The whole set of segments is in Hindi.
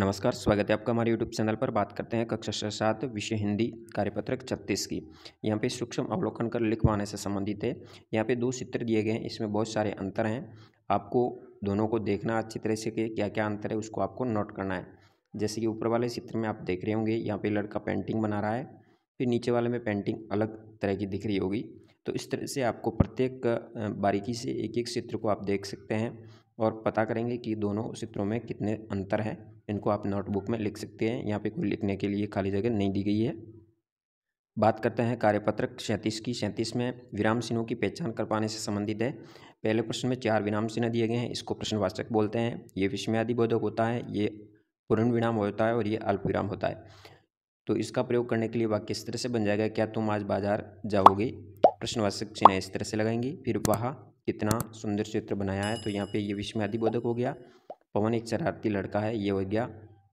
नमस्कार स्वागत है आपका हमारे यूट्यूब चैनल पर बात करते हैं कक्षा सात विषय हिंदी कार्यपत्रक छत्तीस की यहाँ पे सूक्ष्म अवलोकन कर लिखवाने से संबंधित है यहाँ पे दो चित्र दिए गए हैं इसमें बहुत सारे अंतर हैं आपको दोनों को देखना अच्छी तरह से कि क्या क्या अंतर है उसको आपको नोट करना है जैसे कि ऊपर वाले चित्र में आप देख रहे होंगे यहाँ पर लड़का पेंटिंग बना रहा है फिर नीचे वाले में पेंटिंग अलग तरह की दिख रही होगी तो इस तरह से आपको प्रत्येक बारीकी से एक एक चित्र को आप देख सकते हैं और पता करेंगे कि दोनों चित्रों में कितने अंतर हैं इनको आप नोटबुक में लिख सकते हैं यहाँ पे कोई लिखने के लिए खाली जगह नहीं दी गई है बात करते हैं कार्यपत्रक सैंतीस की सैंतीस में विराम चिन्हों की पहचान कर पाने से संबंधित है पहले प्रश्न में चार विराम चिन्ह दिए गए हैं इसको प्रश्नवाचक बोलते हैं ये विस्मयादि बोधक होता है ये पूर्ण विराम होता है और ये अल्प विराम होता है तो इसका प्रयोग करने के लिए वाक्य इस तरह से बन जाएगा क्या तुम आज बाजार जाओगे प्रश्नवाचक चिन्ह इस तरह से लगाएंगी फिर वह कितना सुंदर चित्र बनाया है तो यहाँ पे ये विस्मयादि बोधक हो गया पवन एक शरारती लड़का है ये हो गया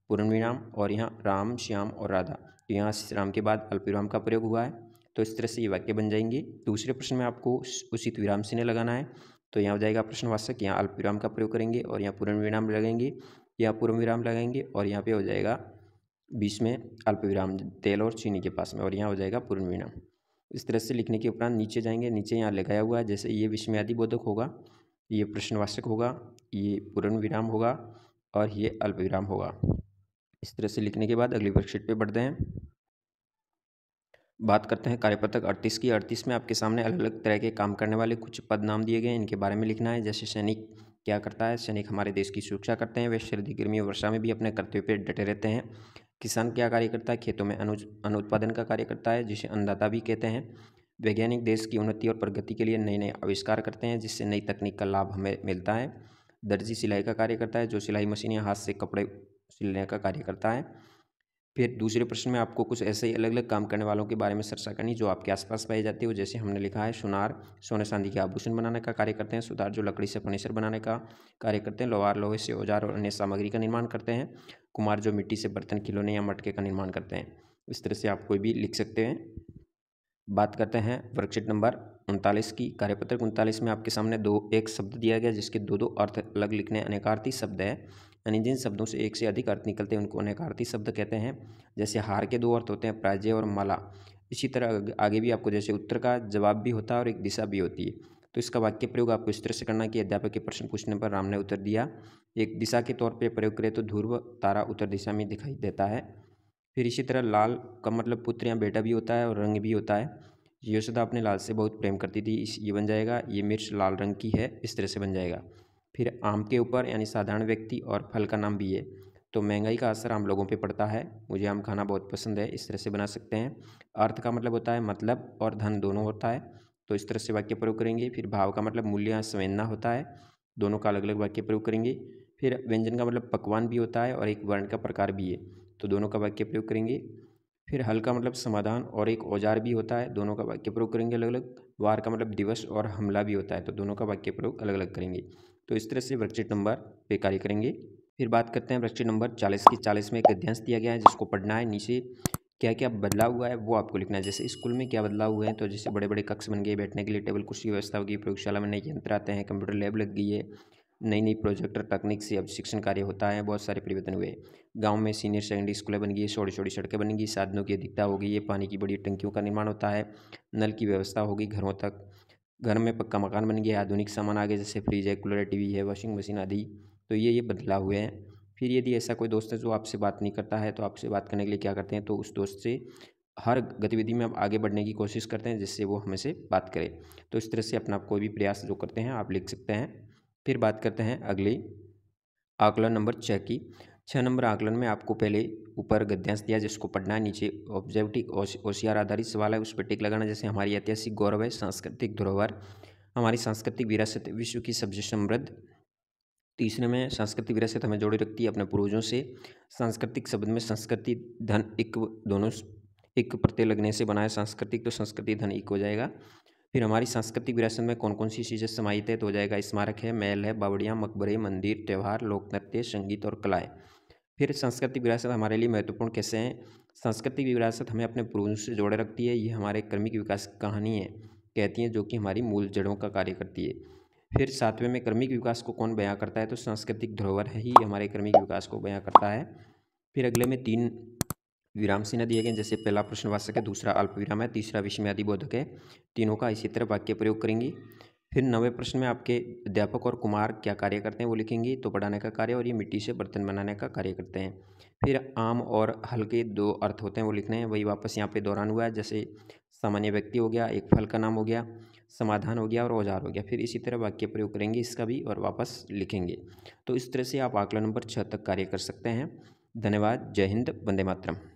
पूर्णविराम और यहाँ राम श्याम और राधा तो यहाँ राम के बाद अल्पविराम का प्रयोग हुआ है तो इस तरह से ये वाक्य बन जाएंगे दूसरे प्रश्न में आपको उचित विराम चिन्ह लगाना है तो यहाँ हो जाएगा प्रश्नवाचक यहाँ अल्पविराम का प्रयोग करेंगे और यहाँ पूर्ण विराम लगेंगे यहाँ पूर्ण विराम लगाएंगे और यहाँ पे हो जाएगा बीच में अल्पविराम तेल और चीनी के पास में और यहाँ हो जाएगा पूर्ण विराम इस तरह से लिखने के उपरांत नीचे जाएंगे नीचे यहाँ लगाया हुआ है जैसे ये विस्मयादि बोधक होगा ये प्रश्नवाचक होगा ये पूर्ण विराम होगा और ये अल्प विराम होगा इस तरह से लिखने के बाद अगली वर्कशीट पे बढ़ते हैं बात करते हैं कार्यपत्रक अड़तीस की अड़तीस में आपके सामने अलग अलग तरह के काम करने वाले कुछ पद नाम दिए गए हैं इनके बारे में लिखना है जैसे सैनिक क्या करता है सैनिक हमारे देश की सुरक्षा करते हैं वे सर्दी गर्मी और वर्षा में भी अपने कर्तव्य पर डटे रहते हैं किसान क्या कार्य करता है खेतों में अनुज अनुत्पादन का कार्य करता है जिसे अन्नदाता भी कहते हैं वैज्ञानिक देश की उन्नति और प्रगति के लिए नए नए आविष्कार करते हैं जिससे नई तकनीक का लाभ हमें मिलता है दर्जी सिलाई का कार्य करता है जो सिलाई मशीन या हाथ से कपड़े सिलने का कार्य करता है फिर दूसरे प्रश्न में आपको कुछ ऐसे ही अलग अलग काम करने वालों के बारे में चर्चा करनी जो आपके आसपास पाई जाती हो जैसे हमने लिखा है सुनार सोने चांदी के आभूषण बनाने का कार्य करते हैं सुधार जो लकड़ी से फर्नीचर बनाने का कार्य करते हैं लोहार लोहे से औजार और अन्य सामग्री का निर्माण करते हैं कुमार जो मिट्टी से बर्तन खिलौने या मटके का निर्माण करते हैं इस तरह से आप कोई भी लिख सकते हैं बात करते हैं वर्कशीट नंबर उनतालीस की कार्यपत्र उनतालीस में आपके सामने दो एक शब्द दिया गया जिसके दो दो अर्थ अलग लिखने अनेकार्थी शब्द है यानी जिन शब्दों से एक से अधिक अर्थ निकलते हैं उनको अनेकार्थी शब्द कहते हैं जैसे हार के दो अर्थ होते हैं प्राजय और माला इसी तरह आगे भी आपको जैसे उत्तर का जवाब भी होता है और एक दिशा भी होती है तो इसका वाक्य प्रयोग आपको इस तरह से करना कि अध्यापक के प्रश्न पूछने पर राम ने उत्तर दिया एक दिशा के तौर पर प्रयोग करें तो ध्रुव तारा उत्तर दिशा में दिखाई देता है फिर इसी तरह लाल का मतलब पुत्र या बेटा भी होता है और रंग भी होता है यशोदा अपने लाल से बहुत प्रेम करती थी इस ये बन जाएगा ये मिर्च लाल रंग की है इस तरह से बन जाएगा फिर आम के ऊपर यानी साधारण व्यक्ति और फल का नाम भी है तो महंगाई का असर आम लोगों पे पड़ता है मुझे आम खाना बहुत पसंद है इस तरह से बना सकते हैं अर्थ का मतलब होता है मतलब और धन दोनों होता है तो इस तरह से वाक्य प्रयोग करेंगे फिर भाव का मतलब मूल्य या संवेदना होता है दोनों का अलग अलग वाक्य प्रयोग करेंगे फिर व्यंजन का मतलब पकवान भी होता है और एक वर्ण का प्रकार भी है तो दोनों का वाक्य प्रयोग करेंगे फिर हल का मतलब समाधान और एक औजार भी होता है दोनों का वाक्य प्रयोग करेंगे अलग अलग वार का मतलब दिवस और हमला भी होता है तो दोनों का वाक्य प्रयोग अलग अलग करेंगे तो इस तरह से वृक्षित नंबर पे कार्य करेंगे फिर बात करते हैं वृक्षित नंबर चालीस की चालीस में एक अध्यांश दिया गया है जिसको पढ़ना है नीचे क्या क्या बदलाव हुआ है वो आपको लिखना है जैसे स्कूल में क्या बदलाव हुए हैं तो जैसे बड़े बड़े कक्ष बन गए बैठने के लिए टेबल कुर्सी की व्यवस्था होगी प्रयोगशाला में नए यंत्र आते हैं कंप्यूटर लैब लग गई है नई नई प्रोजेक्टर तकनीक से अब शिक्षण कार्य होता है बहुत सारे परिवर्तन हुए गांव में सीनियर सेकेंडरी स्कूलें बन गई छोटी छोटी सड़कें बन गई साधनों की अधिकता हो गई है पानी की बड़ी टंकियों का निर्माण होता है नल की व्यवस्था होगी घरों तक घर में पक्का मकान बन गया आधुनिक सामान आ गया जैसे फ्रिज है कूलर टी है वॉशिंग मशीन आदि तो ये ये बदलाव हुए हैं फिर यदि ऐसा कोई दोस्त है जो आपसे बात नहीं करता है तो आपसे बात करने के लिए क्या करते हैं तो उस दोस्त से हर गतिविधि में आप आगे बढ़ने की कोशिश करते हैं जिससे वो हमें से बात करे तो इस तरह से अपना कोई भी प्रयास जो करते हैं आप लिख सकते हैं फिर बात करते हैं अगले आकलन नंबर छः की छः नंबर आकलन में आपको पहले ऊपर गद्यांश दिया जिसको पढ़ना है नीचे ऑब्जेक्टिव ओशियार आधारित सवाल है उस पर टिक लगाना जैसे हमारी ऐतिहासिक गौरव है सांस्कृतिक धरोहर हमारी सांस्कृतिक विरासत विश्व की सबसे समृद्ध तीसरे में सांस्कृतिक विरासत हमें जोड़े रखती है अपने पूर्वजों से सांस्कृतिक शब्द में संस्कृति धन एक दोनों एक प्रत्यय लगने से बनाए सांस्कृतिक तो संस्कृति धन एक हो जाएगा फिर हमारी सांस्कृतिक विरासत में कौन कौन सी चीज़ें समाहित है तो हो जाएगा स्मारक है महल है बावड़ियाँ मकबरे मंदिर त्यौहार लोक नृत्य संगीत और कलाएँ फिर सांस्कृतिक विरासत हमारे लिए महत्वपूर्ण कैसे हैं सांस्कृतिक विरासत हमें अपने पूर्वजों से जोड़े रखती है ये हमारे क्रमिक विकास की कहानी है कहती हैं जो कि हमारी मूल जड़ों का कार्य करती है फिर सातवें में क्रमिक विकास को कौन बयां करता है तो सांस्कृतिक धरोहर है ही हमारे क्रमिक विकास को बयां करता है फिर अगले में तीन विराम चिन्ह दिए गए जैसे पहला वाचक है दूसरा अल्प विराम है तीसरा आदि बोधक है तीनों का इसी तरह वाक्य प्रयोग करेंगी फिर नवे प्रश्न में आपके अध्यापक और कुमार क्या कार्य करते हैं वो लिखेंगी तो बढ़ाने का कार्य और ये मिट्टी से बर्तन बनाने का कार्य करते हैं फिर आम और हल्के दो अर्थ होते हैं वो लिखने हैं वही वापस यहाँ पे दौरान हुआ है जैसे सामान्य व्यक्ति हो गया एक फल का नाम हो गया समाधान हो गया और औजार हो गया फिर इसी तरह वाक्य प्रयोग करेंगे इसका भी और वापस लिखेंगे तो इस तरह से आप आकलन नंबर छः तक कार्य कर सकते हैं धन्यवाद जय हिंद वंदे मातरम